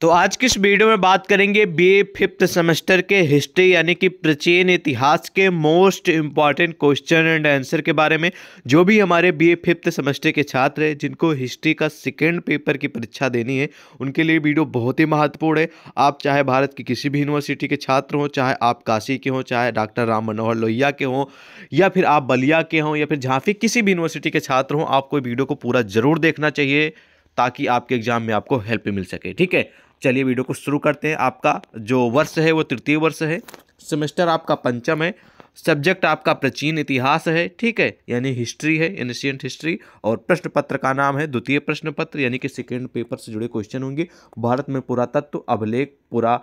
तो आज की इस वीडियो में बात करेंगे बीए फिफ्थ सेमेस्टर के हिस्ट्री यानी कि प्राचीन इतिहास के most important question and answer के बारे में जो भी हमारे बीए फिफ्थ सेमेस्टर के छात्र हैं जिनको हिस्ट्री का सेकेंड पेपर की परीक्षा देनी है उनके लिए वीडियो बहुत ही महत्वपूर्ण है आप चाहे भारत की किसी भी यूनिवर्सिटी के छात्र हों चाहे आप काशी के हों चाहे डॉक्टर राम मनोहर लोहिया के हों या फिर आप बलिया के हों या फिर झांफी किसी भी यूनिवर्सिटी के छात्र हों आपको वीडियो को पूरा ज़रूर देखना चाहिए ताकि आपके एग्ज़ाम में आपको हेल्प मिल सके ठीक है चलिए वीडियो को शुरू करते हैं आपका जो वर्ष है वो तृतीय वर्ष है सेमेस्टर आपका पंचम है सब्जेक्ट आपका प्राचीन इतिहास है ठीक है यानी हिस्ट्री है एनशियंट हिस्ट्री और प्रश्न पत्र का नाम है द्वितीय प्रश्न पत्र यानी कि सेकेंड पेपर से जुड़े क्वेश्चन होंगे भारत में पुरातत्व अभिलेख पुरा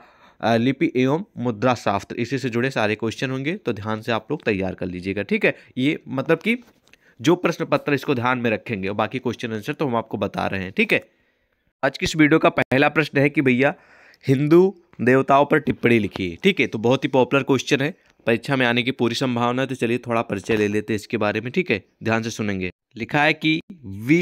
लिपि एवं मुद्रा शास्त्र इसी से जुड़े सारे क्वेश्चन होंगे तो ध्यान से आप लोग तैयार कर लीजिएगा ठीक है ये मतलब कि जो प्रश्न पत्र इसको ध्यान में रखेंगे और बाकी क्वेश्चन आंसर तो हम आपको बता रहे हैं ठीक है आज की इस वीडियो का पहला प्रश्न है कि भैया हिंदू देवताओं पर टिप्पणी लिखिए ठीक है तो बहुत ही पॉपुलर क्वेश्चन है परीक्षा में आने की पूरी संभावना है तो चलिए थोड़ा परिचय ले लेते हैं इसके बारे में ठीक है ध्यान से सुनेंगे लिखा है कि वी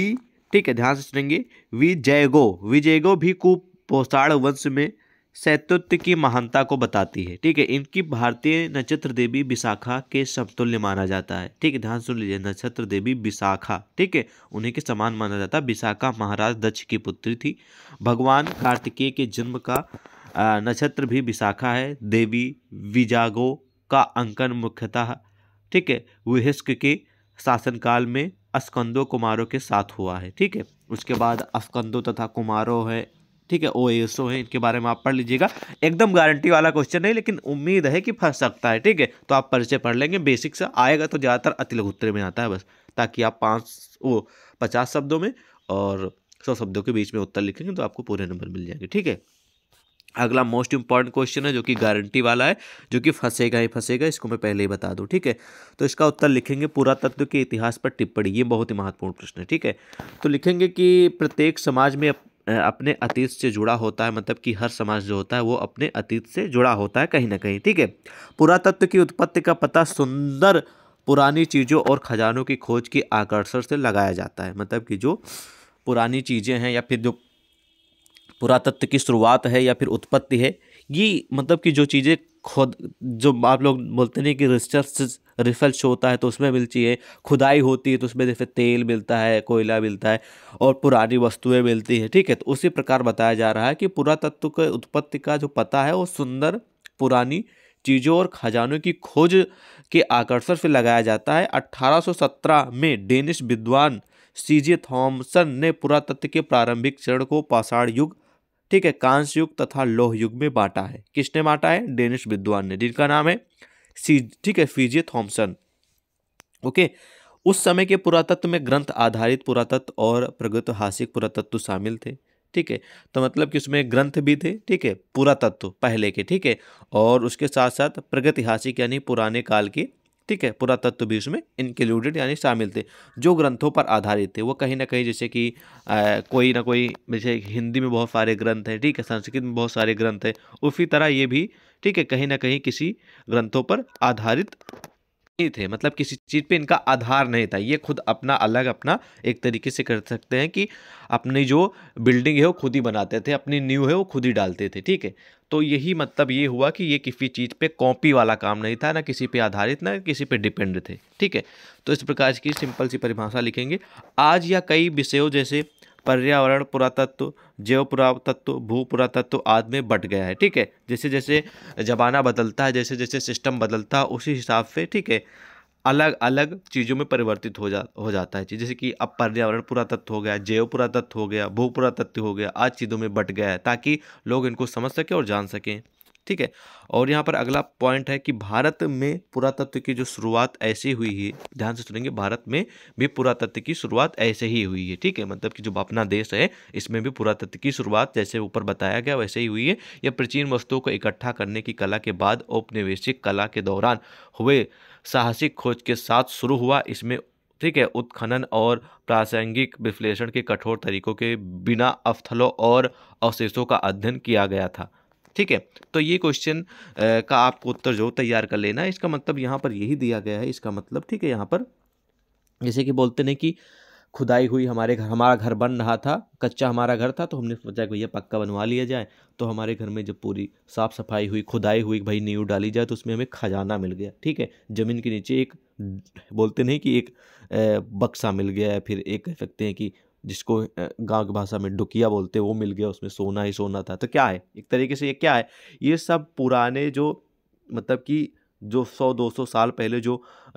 ठीक है ध्यान से सुनेंगे वी जयगो भी कुपोषाण वंश में सैतुत्व की महानता को बताती है ठीक है इनकी भारतीय नक्षत्र देवी विशाखा के समतुल्य माना जाता है ठीक है ध्यान सुन लीजिए नक्षत्र देवी विशाखा ठीक है उन्हीं के समान माना जाता है विशाखा महाराज दक्ष की पुत्री थी भगवान कार्तिकेय के जन्म का नक्षत्र भी विशाखा है देवी विजागो का अंकन मुख्यतः ठीक है विहिस्क के शासनकाल में अस्कंदो कुमारों के साथ हुआ है ठीक है उसके बाद अस्कंदो तथा कुमारों है ठीक है ओ एस ओ है इनके बारे में आप पढ़ लीजिएगा एकदम गारंटी वाला क्वेश्चन नहीं लेकिन उम्मीद है कि फंस सकता है ठीक है तो आप परिचय पढ़ लेंगे बेसिक से आएगा तो ज़्यादातर अति में आता है बस ताकि आप पाँच वो पचास शब्दों में और सौ शब्दों के बीच में उत्तर लिखेंगे तो आपको पूरे नंबर मिल जाएंगे ठीक है अगला मोस्ट इंपॉर्टेंट क्वेश्चन है जो कि गारंटी वाला है जो कि फंसेगा ही फंसेगा इसको मैं पहले ही बता दूं ठीक है तो इसका उत्तर लिखेंगे पुरातत्व के इतिहास पर टिप्पणी ये बहुत ही महत्वपूर्ण प्रश्न है ठीक है तो लिखेंगे कि प्रत्येक समाज में अपने अतीत से जुड़ा होता है मतलब कि हर समाज जो होता है वो अपने अतीत से जुड़ा होता है कहीं ना कहीं ठीक है पुरातत्व की उत्पत्ति का पता सुंदर पुरानी चीज़ों और खजानों की खोज की आकर्षण से लगाया जाता है मतलब कि जो पुरानी चीज़ें हैं या फिर जो पुरातत्व की शुरुआत है या फिर उत्पत्ति है ये मतलब कि जो चीज़ें खोद जो आप लोग बोलते नहीं कि रिसर्च रिसर्च होता है तो उसमें मिलती है खुदाई होती है तो उसमें जैसे तेल मिलता है कोयला मिलता है और पुरानी वस्तुएं मिलती हैं ठीक है तो उसी प्रकार बताया जा रहा है कि पुरातत्व के उत्पत्ति का जो पता है वो सुंदर पुरानी चीज़ों और खजानों की खोज के आकर्षण से लगाया जाता है 1817 में डेनिश विद्वान सी जे थॉम्सन ने पुरातत्व के प्रारंभिक चरण को पाषाण युग ठीक है कांस्य युग तथा लोह युग में बांटा है किसने बांटा है डेनिश विद्वान ने जिनका नाम है सी ठीक है फीजे थॉम्सन ओके उस समय के पुरातत्व में ग्रंथ आधारित पुरातत्व और प्रगतिहासिक पुरातत्व शामिल थे ठीक है तो मतलब कि उसमें ग्रंथ भी थे ठीक है पुरातत्व पहले के ठीक है और उसके साथ साथ प्रगतिहासिक यानी पुराने काल के ठीक है पुरातत्व भी उसमें इंक्लूडेड यानी शामिल थे जो ग्रंथों पर आधारित थे वो कहीं ना कहीं जैसे कि आ, कोई ना कोई जैसे हिंदी में बहुत सारे ग्रंथ हैं ठीक है संस्कृत में बहुत सारे ग्रंथ हैं उसी तरह ये भी ठीक है कहीं ना कहीं किसी ग्रंथों पर आधारित नहीं थे मतलब किसी चीज़ पे इनका आधार नहीं था ये खुद अपना अलग अपना एक तरीके से कर सकते हैं कि अपनी जो बिल्डिंग है वो खुद ही बनाते थे अपनी न्यू है वो खुद ही डालते थे ठीक है तो यही मतलब ये हुआ कि ये किसी चीज़ पे कॉपी वाला काम नहीं था ना किसी पे आधारित ना किसी पे डिपेंड थे ठीक है तो इस प्रकार की सिंपल सी परिभाषा लिखेंगे आज या कई विषयों जैसे पर्यावरण पुरातत्व जैव पुरातत्व भू पुरातत्व आदि में बट गया है ठीक है जैसे जैसे जमाना बदलता है जैसे जैसे सिस्टम बदलता है उसी हिसाब से ठीक है अलग अलग चीज़ों में परिवर्तित हो जा हो जाता है जैसे कि अब पर्यावरण पुरातत्व हो गया जैव पुरातत्व हो गया भू पुरातत्व हो गया आज चीज़ों में बट गया है ताकि लोग इनको समझ सकें और जान सकें ठीक है और यहाँ पर अगला पॉइंट है कि भारत में पुरातत्व की जो शुरुआत ऐसे हुई है ध्यान से सुनेंगे भारत में भी पुरातत्व की शुरुआत ऐसे ही हुई है ठीक है मतलब कि जो अपना देश है इसमें भी पुरातत्व की शुरुआत जैसे ऊपर बताया गया वैसे ही हुई है यह प्राचीन वस्तुओं को इकट्ठा करने की कला के बाद औपनिवेशिक कला के दौरान हुए साहसिक खोज के साथ शुरू हुआ इसमें ठीक है उत्खनन और प्रासंगिक विश्लेषण के कठोर तरीकों के बिना अफथलों और अवशेषों का अध्ययन किया गया था ठीक है तो ये क्वेश्चन का आपको उत्तर जो तैयार कर लेना है इसका मतलब यहाँ पर यही दिया गया है इसका मतलब ठीक है यहाँ पर जैसे कि बोलते नहीं कि खुदाई हुई हमारे घर हमारा घर बन रहा था कच्चा हमारा घर था तो हमने सोचा कि भैया पक्का बनवा लिया जाए तो हमारे घर में जब पूरी साफ़ सफाई हुई खुदाई हुई भाई नींव डाली जाए तो उसमें हमें खजाना मिल गया ठीक है ज़मीन के नीचे एक बोलते नहीं कि एक बक्सा मिल गया है फिर एक कह सकते हैं कि जिसको गांव की भाषा में डुकिया बोलते हैं वो मिल गया उसमें सोना ही सोना था तो क्या है एक तरीके से ये क्या है ये सब पुराने जो मतलब कि जो सौ दो सौ साल पहले जो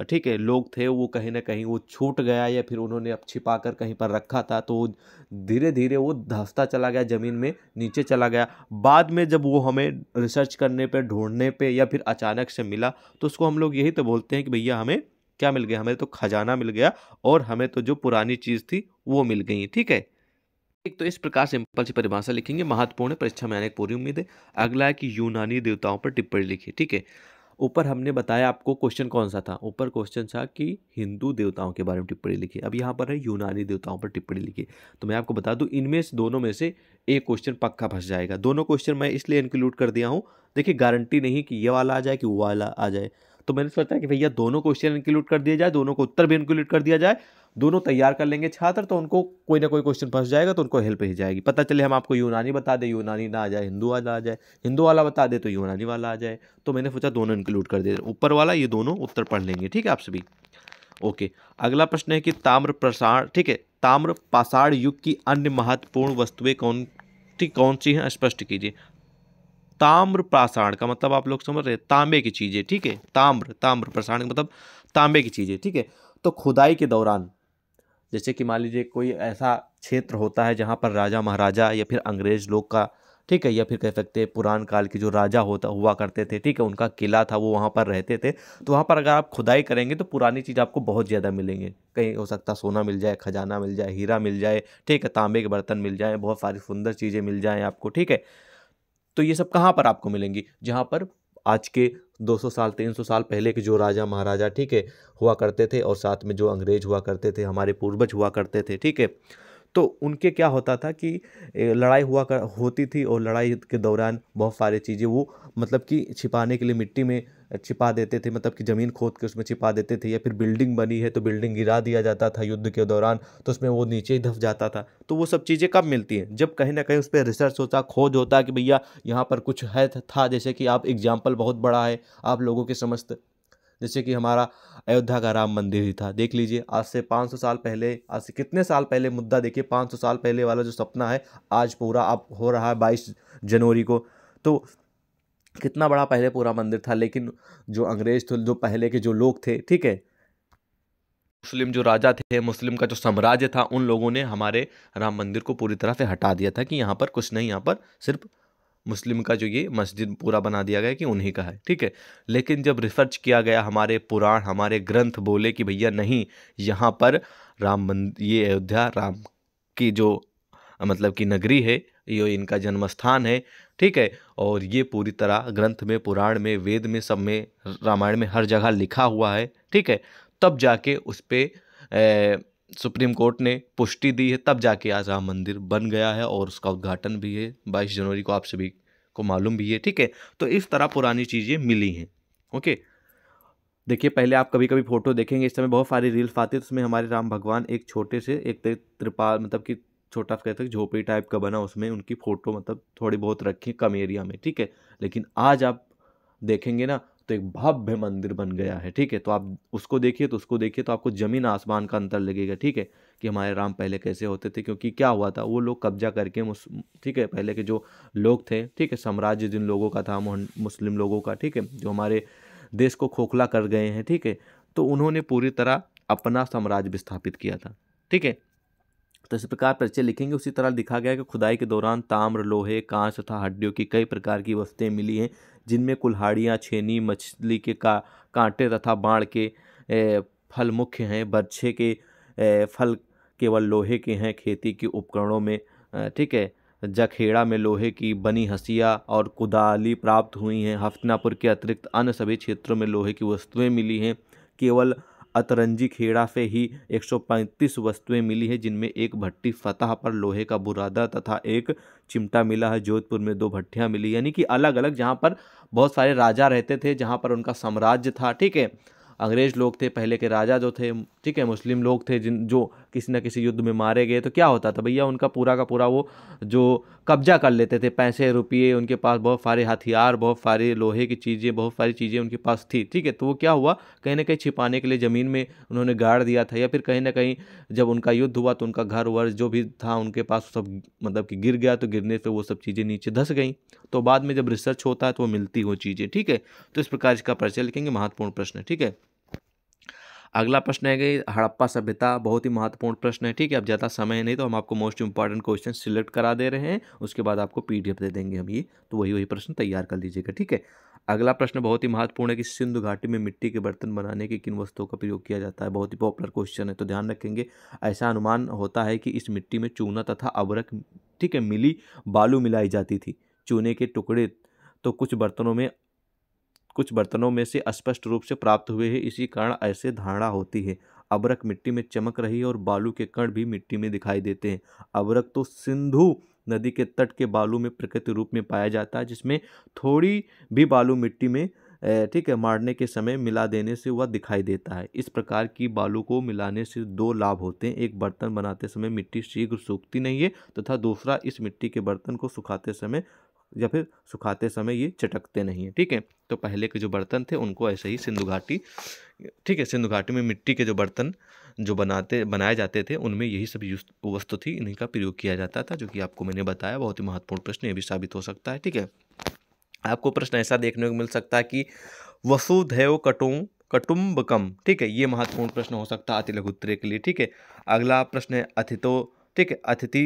ठीक है लोग थे वो कहीं ना कहीं वो छूट गया या फिर उन्होंने अब छिपा कर कहीं पर रखा था तो धीरे धीरे वो धंसता चला गया ज़मीन में नीचे चला गया बाद में जब वो हमें रिसर्च करने पे ढूंढने पे या फिर अचानक से मिला तो उसको हम लोग यही तो बोलते हैं कि भैया हमें क्या मिल गया हमें तो खजाना मिल गया और हमें तो जो पुरानी चीज़ थी वो मिल गई ठीक है एक तो इस प्रकार सिंपल सी परिभाषा लिखेंगे महत्वपूर्ण परीक्षा में आने की पूरी उम्मीद है अगला है कि यूनानी देवताओं पर टिप्पणी लिखी ठीक है ऊपर हमने बताया आपको क्वेश्चन कौन सा था ऊपर क्वेश्चन था कि हिंदू देवताओं के बारे में टिप्पणी लिखी अब यहाँ पर है यूनानी देवताओं पर टिप्पणी लिखी तो मैं आपको बता दूँ इनमें से दोनों में से एक क्वेश्चन पक्का फंस जाएगा दोनों क्वेश्चन मैं इसलिए इंक्लूड कर दिया हूँ देखिए गारंटी नहीं कि ये वाला आ जाए कि वो वाला आ जाए तो मैंने सोचा कि भैया दोनों क्वेश्चन इंक्लूड कर दिया जाए दोनों को उत्तर भी इंक्लूड कर दिया जाए दोनों तैयार कर लेंगे छात्र तो उनको कोई ना कोई क्वेश्चन फंस जाएगा तो उनको हेल्प ही जाएगी पता चले हम आपको यूनानी बता दें यूनानी ना आ जाए हिंदू वाला आ जाए हिंदू वाला बता दे तो यूनानी वाला आ जाए तो मैंने सोचा दोनों इंक्लूड कर दे ऊपर वाला ये दोनों उत्तर पढ़ लेंगे ठीक है आप सभी ओके अगला प्रश्न है कि ताम्र प्रसार ठीक है ताम्र पाषाण युग की अन्य महत्वपूर्ण वस्तुएं कौन ठीक कौन सी हैं स्पष्ट कीजिए ताम्र प्रसारण का मतलब आप लोग समझ रहे हैं तांबे की चीज़ें ठीक है ताम्र ताम्र प्रसारण का मतलब तांबे की चीज़ें ठीक है तो खुदाई के दौरान जैसे कि मान लीजिए कोई ऐसा क्षेत्र होता है जहाँ पर राजा महाराजा या फिर अंग्रेज लोग का ठीक है या फिर कह सकते हैं पुरान काल के जो राजा होता हुआ करते थे ठीक है उनका किला था वो वहाँ पर रहते थे तो वहाँ पर अगर आप खुदाई करेंगे तो पुरानी चीज़ आपको बहुत ज़्यादा मिलेंगे कहीं हो सकता है सोना मिल जाए खजाना मिल जाए हीरा मिल जाए ठीक है तांबे के बर्तन मिल जाए बहुत सारी सुंदर चीज़ें मिल जाएँ आपको ठीक है तो ये सब कहाँ पर आपको मिलेंगी जहाँ पर आज के 200 साल 300 साल पहले के जो राजा महाराजा ठीक है हुआ करते थे और साथ में जो अंग्रेज हुआ करते थे हमारे पूर्वज हुआ करते थे ठीक है तो उनके क्या होता था कि लड़ाई हुआ कर होती थी और लड़ाई के दौरान बहुत सारी चीज़ें वो मतलब कि छिपाने के लिए मिट्टी में छिपा देते थे मतलब कि ज़मीन खोद के उसमें छिपा देते थे या फिर बिल्डिंग बनी है तो बिल्डिंग गिरा दिया जाता था युद्ध के दौरान तो उसमें वो नीचे ही धस जाता था तो वो सब चीज़ें कब मिलती हैं जब कहीं ना कहीं उस पर रिसर्च होता खोज होता कि भैया यहाँ पर कुछ है था जैसे कि आप एग्जाम्पल बहुत बड़ा है आप लोगों के समस्त जैसे कि हमारा अयोध्या का राम मंदिर ही था देख लीजिए आज से 500 साल पहले आज से कितने साल पहले मुद्दा देखिए 500 साल पहले वाला जो सपना है आज पूरा आप हो रहा है 22 जनवरी को तो कितना बड़ा पहले पूरा मंदिर था लेकिन जो अंग्रेज थे जो पहले के जो लोग थे ठीक है मुस्लिम जो राजा थे मुस्लिम का जो साम्राज्य था उन लोगों ने हमारे राम मंदिर को पूरी तरह से हटा दिया था कि यहाँ पर कुछ नहीं यहाँ पर सिर्फ मुस्लिम का जो ये मस्जिद पूरा बना दिया गया कि उन्हीं का है ठीक है लेकिन जब रिसर्च किया गया हमारे पुराण हमारे ग्रंथ बोले कि भैया नहीं यहाँ पर राम मंदिर ये अयोध्या राम की जो मतलब कि नगरी है ये इनका जन्म स्थान है ठीक है और ये पूरी तरह ग्रंथ में पुराण में वेद में सब में रामायण में हर जगह लिखा हुआ है ठीक है तब जाके उस पर सुप्रीम कोर्ट ने पुष्टि दी है तब जाके आज राम मंदिर बन गया है और उसका उद्घाटन भी है बाईस जनवरी को आप सभी को मालूम भी है ठीक है तो इस तरह पुरानी चीज़ें मिली हैं ओके देखिए पहले आप कभी कभी फोटो देखेंगे इस समय बहुत सारी रील्स आती है उसमें तो हमारे राम भगवान एक छोटे से एक त्रिपाल मतलब कि छोटा कह सकते झोपड़ी टाइप का बना उसमें उनकी फ़ोटो मतलब थोड़ी बहुत रखी कम एरिया में ठीक है लेकिन आज आप देखेंगे ना तो एक भव्य मंदिर बन गया है ठीक है तो आप उसको देखिए तो उसको देखिए तो आपको ज़मीन आसमान का अंतर लगेगा ठीक है कि हमारे राम पहले कैसे होते थे क्योंकि क्या हुआ था वो लोग कब्जा करके मुस ठीक है पहले के जो लोग थे ठीक है साम्राज्य जिन लोगों का था मुस्लिम लोगों का ठीक है जो हमारे देश को खोखला कर गए हैं ठीक है तो उन्होंने पूरी तरह अपना साम्राज्य विस्थापित किया था ठीक है तो इस प्रकार परिचय लिखेंगे उसी तरह लिखा गया है कि खुदाई के दौरान ताम्र लोहे कांच तथा हड्डियों की कई प्रकार की वस्तुएं मिली हैं जिनमें कुल्हाड़ियाँ छेनी मछली के का कांटे तथा बाढ़ के फल मुख्य हैं बर्छे के फल केवल लोहे के हैं खेती के उपकरणों में ठीक है जखेड़ा में लोहे की बनी हसिया और कुदाली प्राप्त हुई हैं हफ्तनापुर के अतिरिक्त अन्य सभी क्षेत्रों में लोहे की वस्तुएं मिली हैं केवल अतरंजी खेड़ा से ही 135 वस्तुएं मिली है जिनमें एक भट्टी फतह पर लोहे का बुरादा तथा एक चिमटा मिला है जोधपुर में दो भट्टियाँ मिली यानी कि अलग अलग जहाँ पर बहुत सारे राजा रहते थे जहाँ पर उनका साम्राज्य था ठीक है अंग्रेज़ लोग थे पहले के राजा जो थे ठीक है मुस्लिम लोग थे जिन जो किसी न किसी युद्ध में मारे गए तो क्या होता था भैया उनका पूरा का पूरा वो जो कब्जा कर लेते थे पैसे रुपये उनके पास बहुत सारे हथियार बहुत सारे लोहे की चीज़ें बहुत सारी चीज़ें उनके पास थी ठीक है तो वो क्या हुआ कहीं ना कहीं छिपाने के लिए ज़मीन में उन्होंने गाड़ दिया था या फिर कहीं ना कहीं जब उनका युद्ध हुआ तो उनका घर वर जो भी था उनके पास सब मतलब कि गिर गया तो गिरने से वो सब चीज़ें नीचे धस गई तो बाद में जब रिसर्च होता है तो वो मिलती वो चीज़ें ठीक है तो इस प्रकार इसका परिचय लिखेंगे महत्वपूर्ण प्रश्न ठीक है अगला प्रश्न है कि हड़प्पा सभ्यता बहुत ही महत्वपूर्ण प्रश्न है ठीक है अब ज़्यादा समय नहीं तो हम आपको मोस्ट इंपॉर्टेंट क्वेश्चन सिलेक्ट करा दे रहे हैं उसके बाद आपको पी दे देंगे हम ये तो वही वही प्रश्न तैयार कर लीजिएगा ठीक है अगला प्रश्न बहुत ही महत्वपूर्ण है कि सिंधु घाटी में मिट्टी के बर्तन बनाने के किन वस्तुओं का प्रयोग किया जाता है बहुत ही पॉपुलर क्वेश्चन है तो ध्यान रखेंगे ऐसा अनुमान होता है कि इस मिट्टी में चूना तथा अवरक ठीक है मिली बालू मिलाई जाती थी चूने के टुकड़े तो कुछ बर्तनों में कुछ बर्तनों में से स्पष्ट रूप से प्राप्त हुए हैं इसी कारण ऐसे धारणा होती है अबरक मिट्टी में चमक रही है और बालू के कण भी मिट्टी में दिखाई देते हैं अबरक तो सिंधु नदी के तट के बालू में प्रकृति रूप में पाया जाता है जिसमें थोड़ी भी बालू मिट्टी में ठीक है मारने के समय मिला देने से वह दिखाई देता है इस प्रकार की बालू को मिलाने से दो लाभ होते हैं एक बर्तन बनाते समय मिट्टी शीघ्र सूखती नहीं है तथा दूसरा इस मिट्टी के बर्तन को सुखाते समय या फिर सुखाते समय ये चटकते नहीं हैं ठीक है तो पहले के जो बर्तन थे उनको ऐसे ही सिंधु घाटी ठीक है सिंधु घाटी में मिट्टी के जो बर्तन जो बनाते बनाए जाते थे उनमें यही सब वस्तु थी इन्हीं का प्रयोग किया जाता था जो कि आपको मैंने बताया बहुत ही महत्वपूर्ण प्रश्न ये भी साबित हो सकता है ठीक है आपको प्रश्न ऐसा देखने को मिल सकता है कि वसुधैव कटु कटुम्बकम ठीक है ये महत्वपूर्ण प्रश्न हो सकता है अति उत्तरे के लिए ठीक है अगला प्रश्न है अथितो ठीक है अतिथि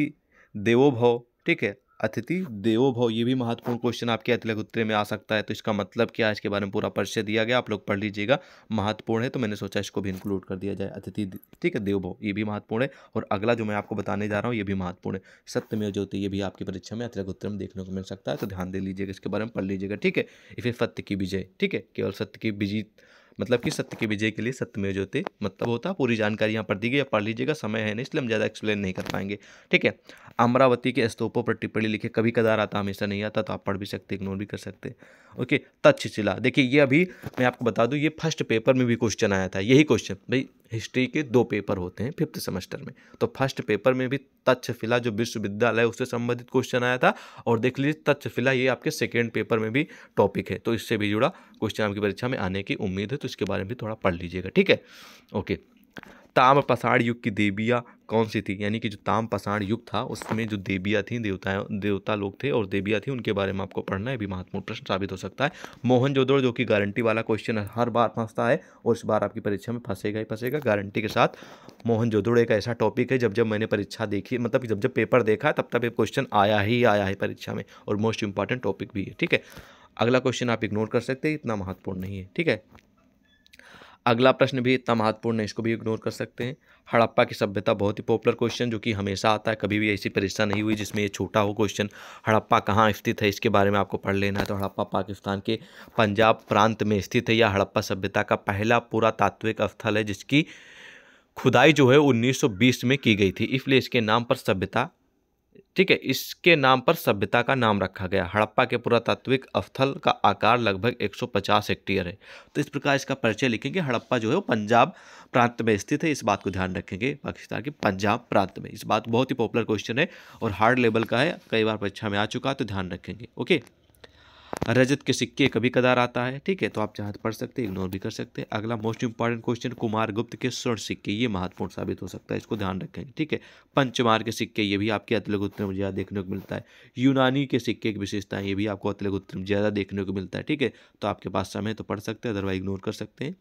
देवो भव ठीक है अतिथि देवो भव ये भी महत्वपूर्ण क्वेश्चन आपके अतिलक उत्तर में आ सकता है तो इसका मतलब क्या है इसके बारे में पूरा परिचय दिया गया आप लोग पढ़ लीजिएगा महत्वपूर्ण है तो मैंने सोचा इसको भी इंक्लूड कर दिया जाए अतिथि ठीक है देवभव ये भी महत्वपूर्ण है और अगला जो मैं आपको बताने जा रहा हूँ ये भी महत्वपूर्ण है सत्य में ज्योति ये भी आपकी परीक्षा में अतिलक उत्तर में देखने को मिल सकता है तो ध्यान दे लीजिएगा इसके बारे में पढ़ लीजिएगा ठीक है इसे सत्य की विजय ठीक है केवल सत्य की विजय मतलब कि सत्य के विजय के लिए सत्यमेव ज्योति मतलब होता पूरी जानकारी यहाँ पर दी गई है पढ़ लीजिएगा समय है ना इसलिए हम ज़्यादा एक्सप्लेन नहीं कर पाएंगे ठीक है अमरावती के स्तूपों पर टिप्पणी लिखे कभी कदार आता हमेशा नहीं आता तो आप पढ़ भी सकते इग्नोर भी कर सकते ओके तक्षशिला देखिए ये अभी मैं आपको बता दूँ ये फर्स्ट पेपर में भी क्वेश्चन आया था यही क्वेश्चन भाई हिस्ट्री के दो पेपर होते हैं फिफ्थ सेमेस्टर में तो फर्स्ट पेपर में भी तक्षशिला जो विश्वविद्यालय उससे संबंधित क्वेश्चन आया था और देख लीजिए तक्षशिला ये आपके सेकेंड पेपर में भी टॉपिक है तो इससे भी जुड़ा क्वेश्चन आपकी परीक्षा में आने की उम्मीद है तो इसके बारे में भी थोड़ा पढ़ लीजिएगा ठीक है ओके ताम पसाड़ युग की देवियाँ कौन सी थी यानी कि जो ताम पसाड़ युग था उसमें जो देवियाँ थी देवता देवता लोग थे और देवियाँ थी उनके बारे में आपको पढ़ना है भी महत्वपूर्ण प्रश्न साबित हो सकता है मोहन जोदड़ जो कि गारंटी वाला क्वेश्चन हर बार फंसता है और इस बार आपकी परीक्षा में फंसेगा ही फंसेगा गारंटी के साथ मोहन जोदड़ एक ऐसा टॉपिक है जब जब मैंने परीक्षा देखी मतलब जब जब पेपर देखा तब तब ये क्वेश्चन आया ही आया है परीक्षा में और मोस्ट इंपॉर्टेंट टॉपिक भी है ठीक है अगला क्वेश्चन आप इग्नोर कर सकते हैं इतना महत्वपूर्ण नहीं है ठीक है अगला प्रश्न भी इतना महत्वपूर्ण है इसको भी इग्नोर कर सकते हैं हड़प्पा की सभ्यता बहुत ही पॉपुलर क्वेश्चन जो कि हमेशा आता है कभी भी ऐसी परीक्षा नहीं हुई जिसमें ये छोटा हो क्वेश्चन हड़प्पा कहाँ स्थित है इसके बारे में आपको पढ़ लेना है तो हड़प्पा पाकिस्तान के पंजाब प्रांत में स्थित है या हड़प्पा सभ्यता का पहला पुरातात्विक स्थल है जिसकी खुदाई जो है 1920 में की गई थी इसलिए इसके नाम पर सभ्यता ठीक है इसके नाम पर सभ्यता का नाम रखा गया हड़प्पा के पुरातात्विक अवस्थल का आकार लगभग 150 हेक्टेयर है तो इस प्रकार इसका परिचय लिखेंगे हड़प्पा जो है वो पंजाब प्रांत में स्थित है इस बात को ध्यान रखेंगे पाकिस्तान के पंजाब प्रांत में इस बात बहुत ही पॉपुलर क्वेश्चन है और हार्ड लेवल का है कई बार परीक्षा में आ चुका है तो ध्यान रखेंगे ओके रजत के सिक्के कभी कदार आता है ठीक है तो आप चाहत पढ़ सकते हैं इग्नोर भी कर सकते हैं अगला मोस्ट इंपॉर्टेंट क्वेश्चन कुमार गुप्त के स्वर्ण सिक्के ये महत्वपूर्ण साबित हो सकता है इसको ध्यान रखेंगे ठीक है पंचमार के सिक्के ये भी आपके अतलग उत्तर में ज़्यादा देखने को मिलता है यूनानी के सिक्के की विशेषताएं ये भी आपको अतलग उत्तर में ज़्यादा देखने को मिलता है ठीक है तो आपके पास समय तो पढ़ सकते हैं अदरवाइज इग्नोर कर सकते हैं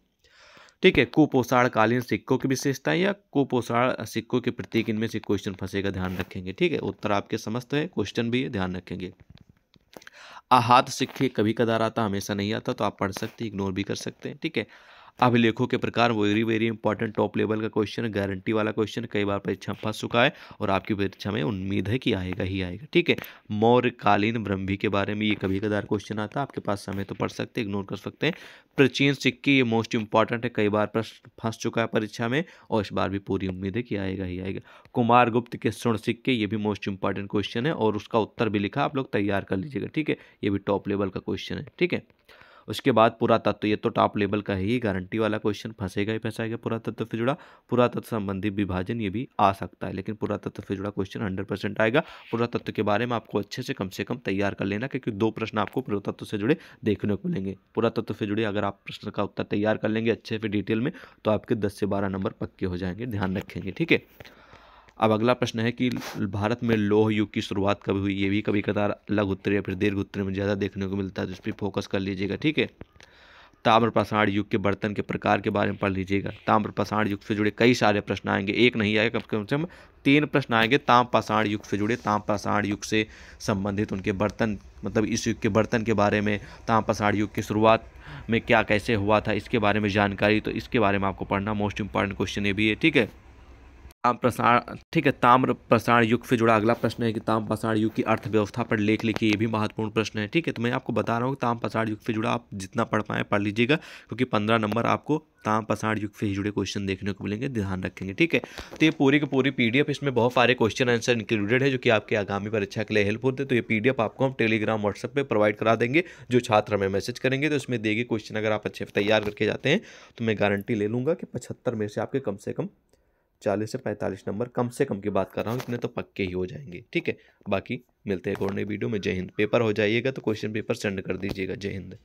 ठीक है कुपोषाणकालीन सिक्कों की विशेषता या कुपोषाण सिक्कों के प्रतीक इनमें से क्वेश्चन फंसेगा ध्यान रखेंगे ठीक है उत्तर आपके समस्त है क्वेश्चन भी ध्यान रखेंगे हाथ सिक्के कभी कदार आता हमेशा नहीं आता तो आप पढ़ सकते इग्नोर भी कर सकते हैं ठीक है अभिलेखों के प्रकार very very important top level का क्वेश्चन गारंटी वाला क्वेश्चन कई बार परीक्षा में फंस चुका है और आपकी परीक्षा में उम्मीद है कि आएगा ही आएगा ठीक है मौर्यकालीन ब्रह्मी के बारे में ये कभी कदार क्वेश्चन आता है आपके पास समय तो पढ़ सकते इग्नोर कर सकते हैं प्राचीन सिक्के ये मोस्ट इंपॉर्टेंट है कई बार प्रश्न फंस चुका है परीक्षा में और इस बार भी पूरी उम्मीद है कि आएगा ही आएगा कुमार गुप्त के स्वर्ण सिक्के ये भी मोस्ट इंपॉर्टेंट क्वेश्चन है और उसका उत्तर भी लिखा आप लोग तैयार कर लीजिएगा ठीक है ये भी टॉप लेवल का क्वेश्चन है ठीक है उसके बाद पुरातत्व ये तो टॉप लेवल का ही गारंटी वाला क्वेश्चन फंसेगा ही फंसाएगा पुरातत्व से जुड़ा पुरातत्व संबंधी विभाजन ये भी आ सकता है लेकिन पुरातत्व से जुड़ा क्वेश्चन हंड्रेड परसेंट आएगा पुरातत्व के बारे में आपको अच्छे से कम से कम तैयार कर लेना क्योंकि दो प्रश्न आपको पुरातत्व से जुड़े देखने को मिलेंगे पुरातत्व से जुड़े अगर आप प्रश्न का उत्तर तैयार कर लेंगे अच्छे से डिटेल में तो आपके दस से बारह नंबर पक्के हो जाएंगे ध्यान रखेंगे ठीक है अब अगला प्रश्न है कि भारत में लोह युग की शुरुआत कब हुई ये भी कभी कदार लघु उत्तर या फिर दीर्घ उत्तर में ज़्यादा देखने को मिलता है तो इस पर फोकस कर लीजिएगा ठीक है ताम्र प्रसारण युग के बर्तन के प्रकार के बारे में पढ़ लीजिएगा ताम्र प्रसारण युग से जुड़े कई सारे प्रश्न आएंगे एक नहीं आएगा कम से कम तीन प्रश्न आएंगे ताम पाषाण युग से जुड़े ताम पाषाण युग से संबंधित उनके बर्तन मतलब इस युग के बर्तन के बारे में ताम पाषाण युग की शुरुआत में क्या कैसे हुआ था इसके बारे में जानकारी तो इसके बारे में आपको पढ़ना मोस्ट इम्पॉर्टेंट क्वेश्चन ये भी है ठीक है ताम प्रसारण ठीक है ताम्र प्रसारण युग से जुड़ा अगला प्रश्न है कि ताम प्रसारण युग की अर्थव्यवस्था पर लेख लिखिए ये भी महत्वपूर्ण प्रश्न है ठीक है तो मैं आपको बता रहा हूँ ताम प्रसारण युग से जुड़ा आप जितना पढ़ पाएँ पढ़ लीजिएगा क्योंकि पंद्रह नंबर आपको ताम प्रसारण युग से ही जुड़े क्वेश्चन देखने को मिलेंगे ध्यान रखेंगे ठीक है तो ये पूरी की पूरी पी इसमें बहुत सारे क्वेश्चन आंसर इंक्लूडेड है जो कि आपके आगामी परीक्षा के लिए हेल्प होते हैं तो ये पी आपको हम टेलीग्राम व्हाट्सएप पर प्रोवाइड करा देंगे जो छात्र हमें मैसेज करेंगे तो उसमें देगी क्वेश्चन अगर आप अच्छे तैयार करके जाते हैं तो मैं गारंटी ले लूँगा कि पचहत्तर में से आपके कम से कम चालीस से पैंतालीस नंबर कम से कम की बात कर रहा हूँ इतने तो पक्के ही हो जाएंगे ठीक है बाकी मिलते हैं एक और नई वीडियो में जय हिंद पेपर हो जाइएगा तो क्वेश्चन पेपर सेंड कर दीजिएगा जय हिंद